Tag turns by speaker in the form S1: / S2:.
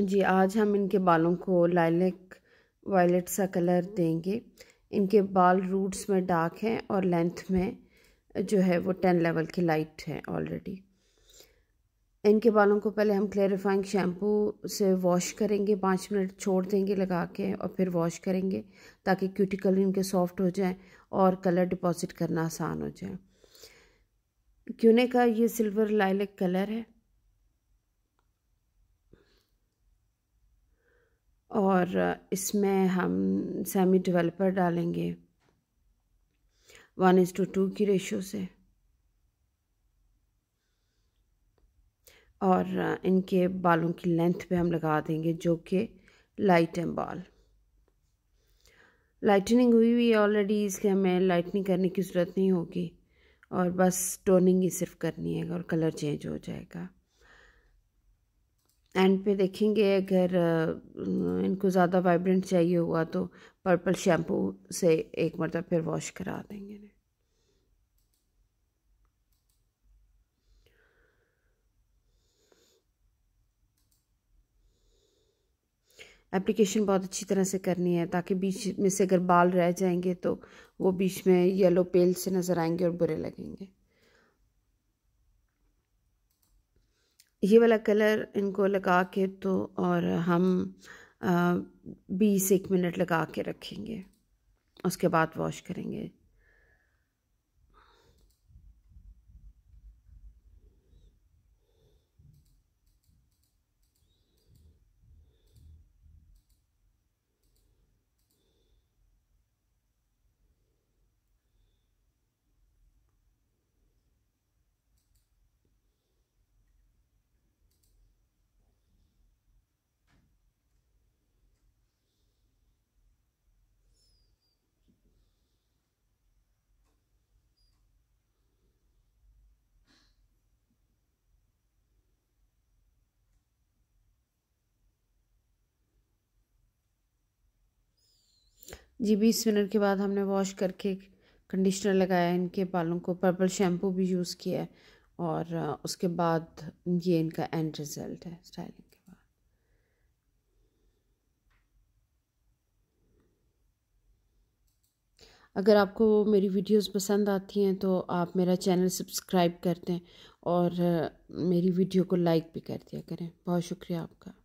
S1: जी आज हम इनके बालों को लाइलेक वायलेट सा कलर देंगे इनके बाल रूट्स में डार्क हैं और लेंथ में जो है वो टेन लेवल के लाइट हैं ऑलरेडी इनके बालों को पहले हम क्लेरिफाइंग शैम्पू से वॉश करेंगे पाँच मिनट छोड़ देंगे लगा के और फिर वॉश करेंगे ताकि क्यूटिकल इनके सॉफ्ट हो जाए और कलर डिपॉजिट करना आसान हो जाए क्यूने का ये सिल्वर लाइलेक कलर है और इसमें हम सेमी डेवलपर डालेंगे one is to two two ratio से और इनके बालों की लेंथ पे हम लगा देंगे जो कि लाइट एंड बाल लाइटनिंग हुई हुई है ऑलरेडी इसलिए हमें लाइटनिंग करने की ज़रूरत नहीं होगी और बस टोनिंग ही सिर्फ करनी है और कलर चेंज हो जाएगा एंड पे देखेंगे अगर इनको ज़्यादा वाइब्रेंट चाहिए होगा तो पर्पल शैम्पू से एक मरतब फिर वॉश करा देंगे एप्लीकेशन बहुत अच्छी तरह से करनी है ताकि बीच में से अगर बाल रह जाएंगे तो वो बीच में येलो पेल से नज़र आएंगे और बुरे लगेंगे ये वाला कलर इनको लगा के तो और हम बीस एक मिनट लगा के रखेंगे उसके बाद वॉश करेंगे जी बीस मिनट के बाद हमने वॉश करके कंडीशनर लगाया इनके बालों को पर्पल शैम्पू भी यूज़ किया है और उसके बाद ये इनका एंड रिज़ल्ट है स्टाइलिंग के बाद अगर आपको मेरी वीडियोस पसंद आती हैं तो आप मेरा चैनल सब्सक्राइब कर दें और मेरी वीडियो को लाइक भी कर दिया करें बहुत शुक्रिया आपका